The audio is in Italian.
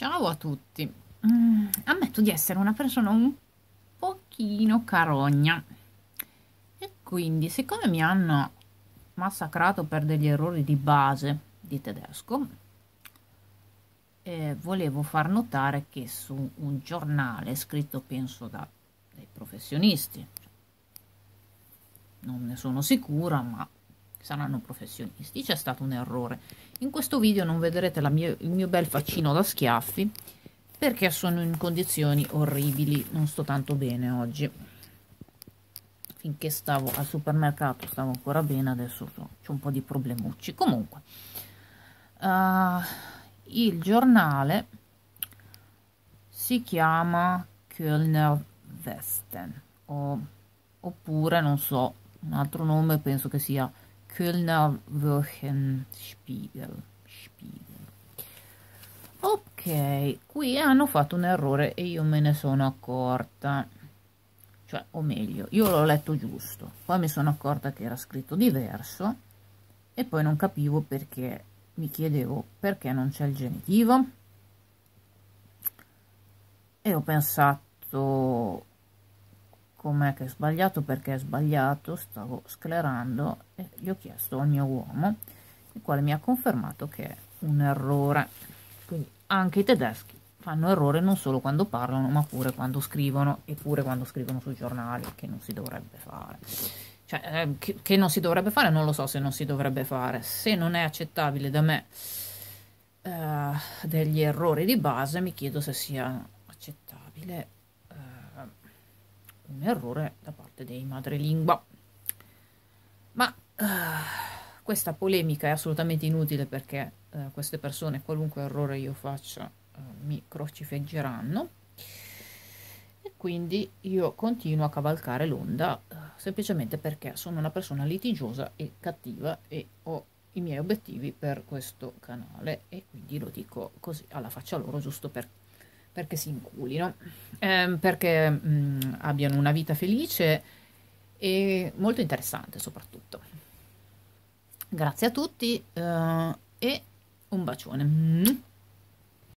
Ciao a tutti. Mm, ammetto di essere una persona un pochino carogna. E quindi, siccome mi hanno massacrato per degli errori di base di tedesco, eh, volevo far notare che su un giornale scritto, penso, da, dai professionisti, non ne sono sicura, ma saranno professionisti, c'è stato un errore. In questo video non vedrete mia, il mio bel faccino da schiaffi perché sono in condizioni orribili, non sto tanto bene oggi. Finché stavo al supermercato stavo ancora bene, adesso so, c'è un po' di problemucci. Comunque, uh, il giornale si chiama Kölner Westen o, oppure non so un altro nome penso che sia Kölner Wochenspiegel. Spiegel. Ok, qui hanno fatto un errore e io me ne sono accorta. Cioè, o meglio, io l'ho letto giusto. Poi mi sono accorta che era scritto diverso e poi non capivo perché, mi chiedevo perché non c'è il genitivo. E ho pensato com'è che è sbagliato perché è sbagliato stavo sclerando e gli ho chiesto al mio uomo il quale mi ha confermato che è un errore quindi anche i tedeschi fanno errore non solo quando parlano ma pure quando scrivono e pure quando scrivono sui giornali che non si dovrebbe fare cioè eh, che, che, non si dovrebbe fare non lo so se non si dovrebbe fare se non è accettabile da me eh, degli errori di base mi chiedo se sia accettabile eh, un errore da parte dei madrelingua. Ma uh, questa polemica è assolutamente inutile perché uh, queste persone, qualunque errore io faccia, uh, mi crocifeggeranno. E quindi io continuo a cavalcare l'onda semplicemente perché sono una persona litigiosa e cattiva e ho i miei obiettivi per questo canale e quindi lo dico così alla faccia loro giusto per perché si inculino, eh, perché mh, abbiano una vita felice e molto interessante soprattutto. Grazie a tutti eh, e un bacione.